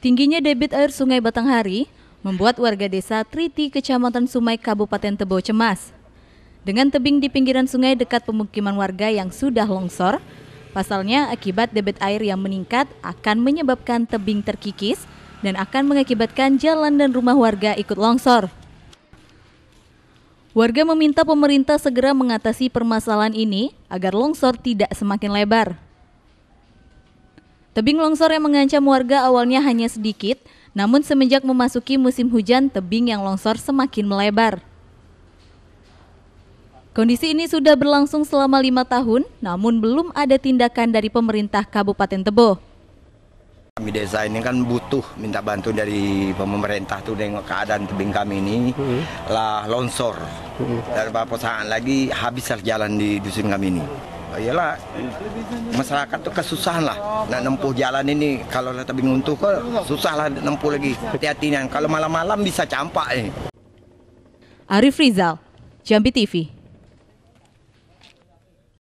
Tingginya debit air Sungai Batanghari membuat warga desa Triti, Kecamatan Sumai, Kabupaten Tebo cemas. Dengan tebing di pinggiran sungai dekat pemukiman warga yang sudah longsor, pasalnya akibat debit air yang meningkat akan menyebabkan tebing terkikis dan akan mengakibatkan jalan dan rumah warga ikut longsor. Warga meminta pemerintah segera mengatasi permasalahan ini agar longsor tidak semakin lebar. Tebing longsor yang mengancam warga awalnya hanya sedikit, namun semenjak memasuki musim hujan, tebing yang longsor semakin melebar. Kondisi ini sudah berlangsung selama lima tahun, namun belum ada tindakan dari pemerintah Kabupaten Tebo. Kami desa ini kan butuh minta bantu dari pemerintah tuh dengan keadaan tebing kami ini hmm. lah longsor. Hmm. Dan beberapa saat lagi habis jalan di dusun kami ini. Oh, iyalah masyarakat tu kesusahan kan lah nak nempuh jalan ini kalau lah tapi untuh ke susah lah nempuh lagi hati-hati kalau malam-malam bisa campak ni Arif Rizal Jambi TV